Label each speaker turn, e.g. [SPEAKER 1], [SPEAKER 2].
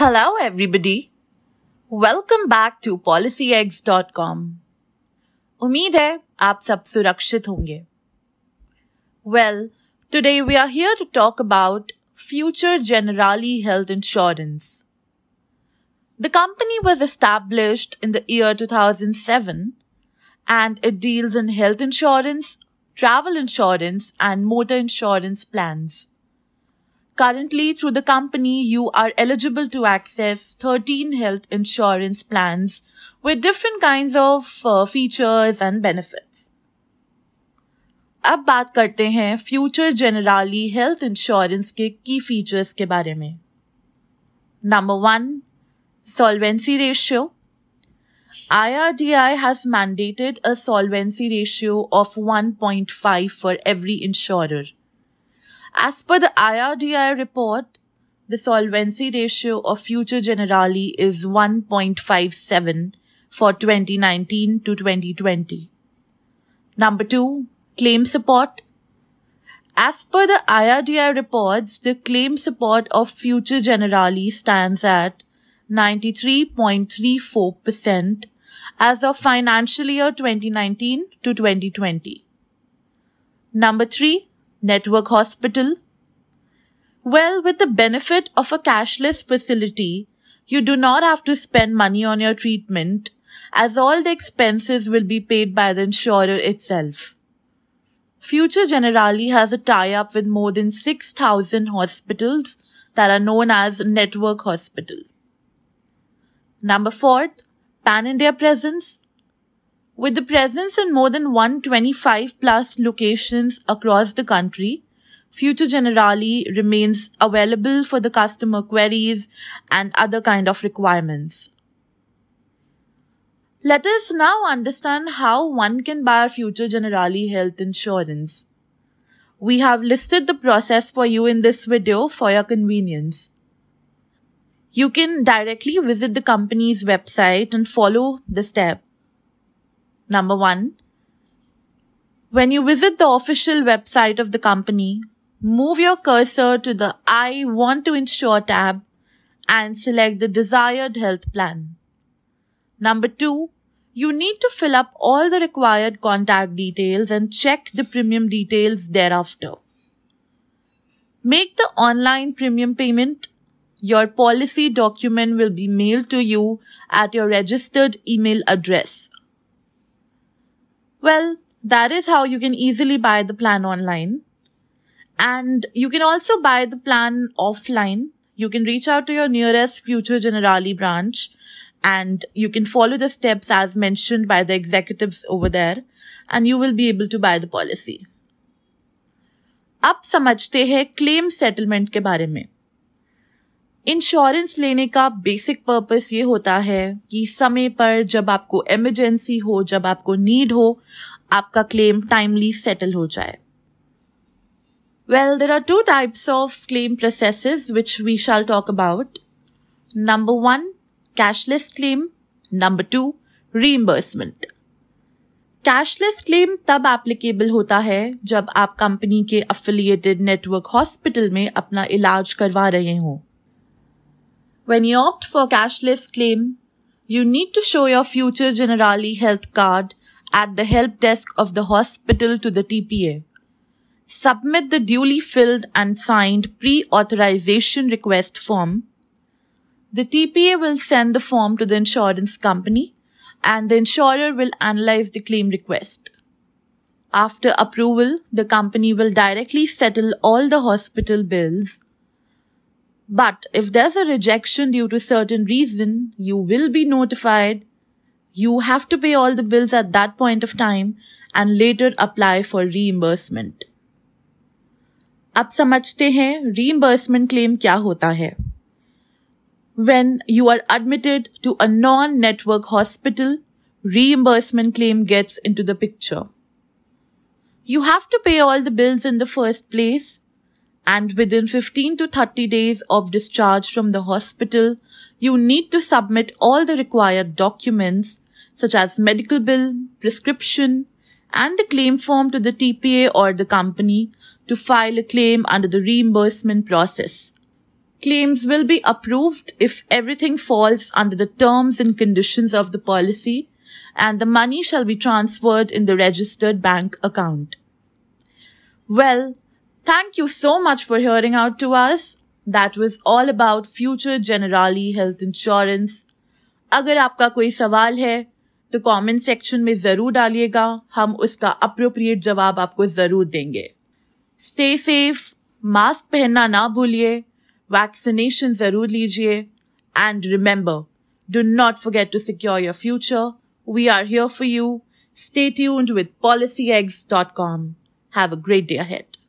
[SPEAKER 1] Hello, everybody. Welcome back to PolicyEggs.com. उम्मीद है आप सब सुरक्षित होंगे Well, today we are here to talk about future Generali health insurance. The company was established in the year 2007 and it deals in health insurance, travel insurance, and motor insurance plans. Currently, through the company, you are eligible to access 13 health insurance plans with different kinds of uh, features and benefits. अब बात करते हैं future generally health insurance के की features के बारे में number one solvency ratio IRDI has mandated a solvency ratio of 1.5 for every insurer. As per the IRDI report, the solvency ratio of Future Generali is 1.57 for 2019 to 2020. Number two, claim support. As per the IRDI reports, the claim support of Future Generali stands at 93.34% as of financial year 2019 to 2020. Number three, network hospital? Well, with the benefit of a cashless facility, you do not have to spend money on your treatment as all the expenses will be paid by the insurer itself. Future Generali has a tie up with more than 6,000 hospitals that are known as network hospital. Number four, pan India presence. With the presence in more than 125 plus locations across the country, Future Generali remains available for the customer queries and other kind of requirements. Let us now understand how one can buy a Future Generali health insurance. We have listed the process for you in this video for your convenience. You can directly visit the company's website and follow the steps. Number one, when you visit the official website of the company, move your cursor to the I want to insure tab and select the desired health plan. Number two, you need to fill up all the required contact details and check the premium details thereafter. Make the online premium payment. Your policy document will be mailed to you at your registered email address well, that is how you can easily buy the plan online. And you can also buy the plan offline. You can reach out to your nearest future Generali branch and you can follow the steps as mentioned by the executives over there and you will be able to buy the policy. अब समझते हैं claim settlement के बारे में insurance लेने का basic purpose ये होता है कि समय पर जब आपको इमरजेंसी हो जब आपको नीड हो आपका क्लेम टाइमली सेटल हो जाए well there are two types of claim process which we shall talk about number one cashless claim number two reimbursement cashless claim तब एप्लीकेबल होता है जब आप कंपनी के अफिलिएटेड नेटवर्क हॉस्पिटल में अपना इलाज करवा रहे हों When you opt for cashless claim, you need to show your future Generali health card at the help desk of the hospital to the TPA. Submit the duly filled and signed pre-authorization request form. The TPA will send the form to the insurance company and the insurer will analyze the claim request. After approval, the company will directly settle all the hospital bills but if there's a rejection due to certain reason, you will be notified. You have to pay all the bills at that point of time and later apply for reimbursement. अब समझते हैं reimbursement claim क्या होता है When you are admitted to a non-network hospital, reimbursement claim gets into the picture. You have to pay all the bills in the first place and within 15 to 30 days of discharge from the hospital, you need to submit all the required documents such as medical bill, prescription, and the claim form to the TPA or the company to file a claim under the reimbursement process. Claims will be approved if everything falls under the terms and conditions of the policy and the money shall be transferred in the registered bank account. Well, Thank you so much for hearing out to us. That was all about future generali health insurance. अगर आपका कोई सवाल है तो comment section में ज़रूर डालिएगा हम उसका अप्रोप्रिएट जवाब आपको ज़रूर देंगे स्टे सेफ मास्क पहनना ना भूलिए वैक्सीनेशन ज़रूर लीजिए and remember do not forget to secure your future we are here for you stay tuned with policy X dot com have a great day ahead